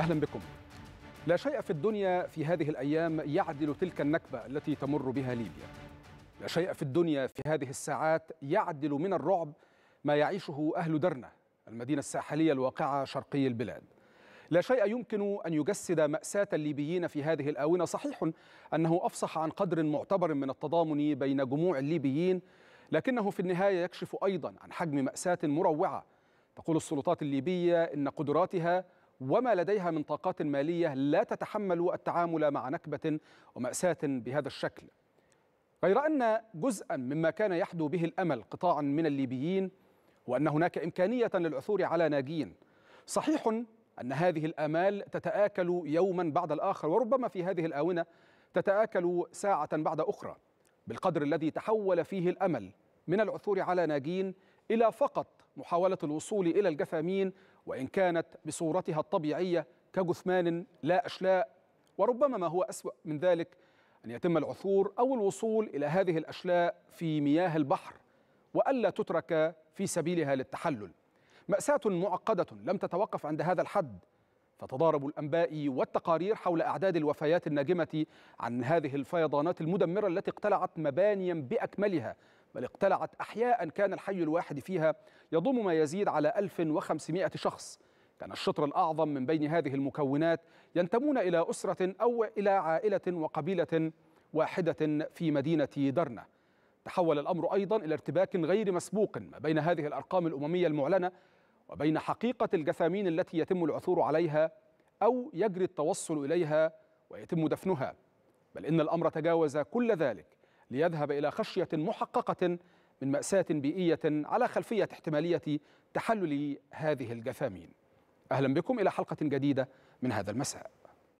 أهلا بكم لا شيء في الدنيا في هذه الأيام يعدل تلك النكبة التي تمر بها ليبيا لا شيء في الدنيا في هذه الساعات يعدل من الرعب ما يعيشه أهل درنة المدينة الساحلية الواقعة شرقي البلاد لا شيء يمكن أن يجسد مأساة الليبيين في هذه الآونة صحيح أنه أفصح عن قدر معتبر من التضامن بين جموع الليبيين لكنه في النهاية يكشف أيضا عن حجم مأساة مروعة تقول السلطات الليبية إن قدراتها وما لديها من طاقات مالية لا تتحمل التعامل مع نكبة ومأساة بهذا الشكل غير أن جزءا مما كان يحدو به الأمل قطاعا من الليبيين وأن هناك إمكانية للعثور على ناجين صحيح أن هذه الآمال تتآكل يوما بعد الآخر وربما في هذه الآونة تتآكل ساعة بعد أخرى بالقدر الذي تحول فيه الأمل من العثور على ناجين إلى فقط محاولة الوصول إلى الجثامين وإن كانت بصورتها الطبيعية كجثمان لا أشلاء وربما ما هو أسوأ من ذلك أن يتم العثور أو الوصول إلى هذه الأشلاء في مياه البحر وألا تترك في سبيلها للتحلل مأساة معقدة لم تتوقف عند هذا الحد تتضارب الأنباء والتقارير حول أعداد الوفيات الناجمة عن هذه الفيضانات المدمرة التي اقتلعت مبانيا بأكملها بل اقتلعت أحياء كان الحي الواحد فيها يضم ما يزيد على 1500 شخص كان الشطر الأعظم من بين هذه المكونات ينتمون إلى أسرة أو إلى عائلة وقبيلة واحدة في مدينة درنة تحول الأمر أيضا إلى ارتباك غير مسبوق ما بين هذه الأرقام الأممية المعلنة وبين حقيقة الجثامين التي يتم العثور عليها أو يجري التوصل إليها ويتم دفنها بل إن الأمر تجاوز كل ذلك ليذهب إلى خشية محققة من مأساة بيئية على خلفية احتمالية تحلل هذه الجثامين أهلا بكم إلى حلقة جديدة من هذا المساء